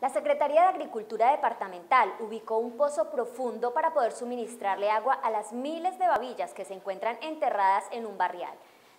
La Secretaría de Agricultura Departamental ubicó un pozo profundo para poder suministrarle agua a las miles de babillas que se encuentran enterradas en un barrial.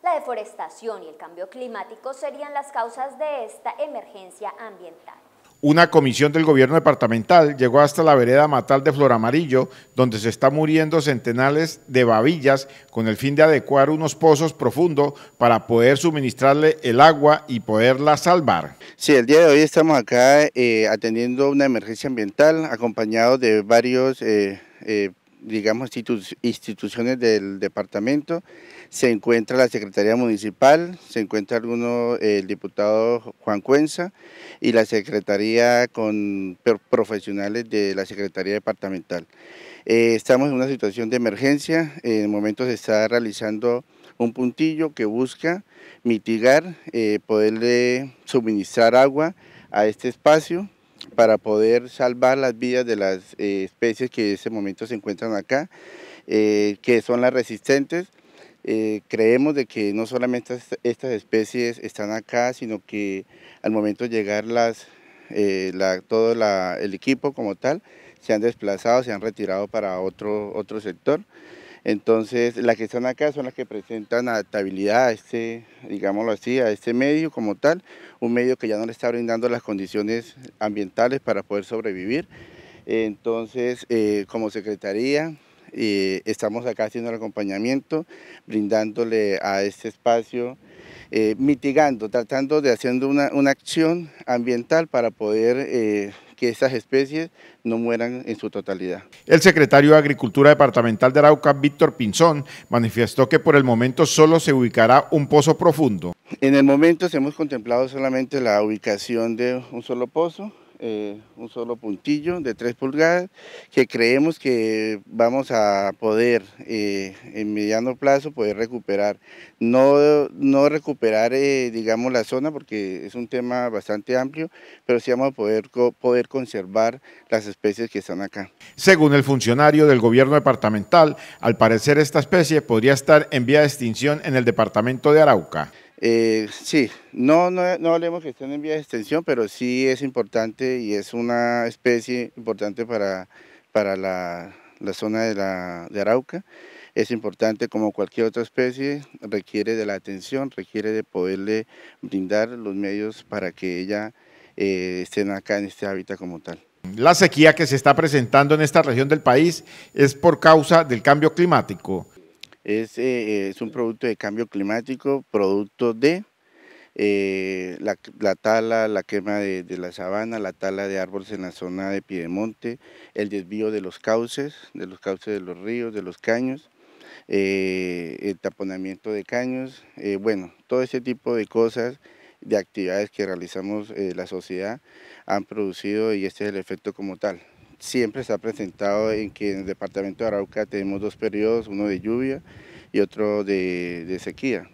La deforestación y el cambio climático serían las causas de esta emergencia ambiental. Una comisión del gobierno departamental llegó hasta la vereda Matal de Flor Amarillo, donde se está muriendo centenares de babillas con el fin de adecuar unos pozos profundos para poder suministrarle el agua y poderla salvar. Sí, el día de hoy estamos acá eh, atendiendo una emergencia ambiental acompañado de varios eh, eh, digamos, instituciones del departamento. Se encuentra la Secretaría Municipal, se encuentra alguno, el diputado Juan Cuenza y la Secretaría con profesionales de la Secretaría Departamental. Eh, estamos en una situación de emergencia, en el momento se está realizando un puntillo que busca mitigar, eh, poderle suministrar agua a este espacio para poder salvar las vidas de las eh, especies que en ese momento se encuentran acá, eh, que son las resistentes. Eh, creemos de que no solamente estas, especies están acá, sino que al momento de llegar las, todo el equipo como tal, se han desplazado, se han retirado para otro, otro sector. Entonces, las que están acá son las que presentan adaptabilidad a este, digámoslo así, a este medio como tal, un medio que ya no le está brindando las condiciones ambientales para poder sobrevivir. Entonces, eh, como Secretaría, eh, estamos acá haciendo el acompañamiento, brindándole a este espacio, eh, mitigando, tratando de hacer una, una acción ambiental para poder que esas especies no mueran en su totalidad. El secretario de Agricultura Departamental de Arauca, Víctor Pinzón, manifestó que por el momento solo se ubicará un pozo profundo. En el momento se hemos contemplado solamente la ubicación de un solo pozo, eh, un solo puntillo de tres pulgadas que creemos que vamos a poder eh, en mediano plazo poder recuperar. No, no recuperar, eh, digamos, la zona porque es un tema bastante amplio, pero sí vamos a poder, poder conservar las especies que están acá. Según el funcionario del gobierno departamental, al parecer esta especie podría estar en vía de extinción en el departamento de Arauca. Eh, sí, no, no, no, hablemos que estén en vía de extensión, pero sí es importante y es una especie importante para, para la, la zona de, la, de Arauca. Es importante como cualquier otra especie, requiere de la atención, requiere de poderle brindar los medios para que ella eh, estén acá en este hábitat como tal. La sequía que se está presentando en esta región del país es por causa del cambio climático. Es, eh, es un producto de cambio climático, producto de eh, la, tala, la quema de, la sabana, la tala de árboles en la zona de Piedemonte, el desvío de los cauces, de los cauces de los ríos, de los caños, eh, el taponamiento de caños, bueno, todo ese tipo de cosas, de actividades que realizamos la sociedad han producido y este es el efecto como tal siempre se ha presentado en que en el departamento de Arauca tenemos dos periodos, uno de lluvia y otro de, sequía.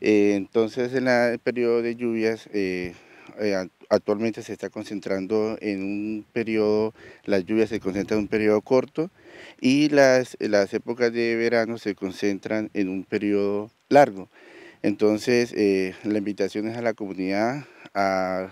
Eh, entonces, en el periodo de lluvias, eh, eh, actualmente se está concentrando en un periodo, las lluvias se concentran en un periodo corto y las, las épocas de verano se concentran en un periodo largo. Entonces, la invitación es a la comunidad a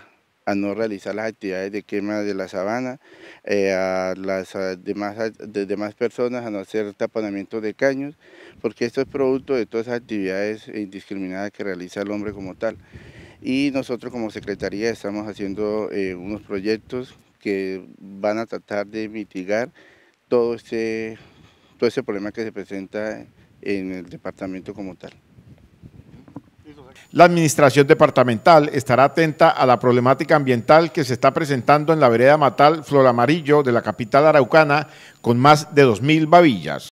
a no realizar las actividades de quema de la sabana, eh, a las demás, de demás personas a no hacer taponamiento de caños, porque esto es producto de todas esas actividades indiscriminadas que realiza el hombre como tal. Y nosotros como Secretaría estamos haciendo eh, unos proyectos que van a tratar de mitigar todo ese, todo ese problema que se presenta en el departamento como tal. La Administración Departamental estará atenta a la problemática ambiental que se está presentando en la vereda Matal Flor Amarillo de la capital araucana con más de 2.000 babillas.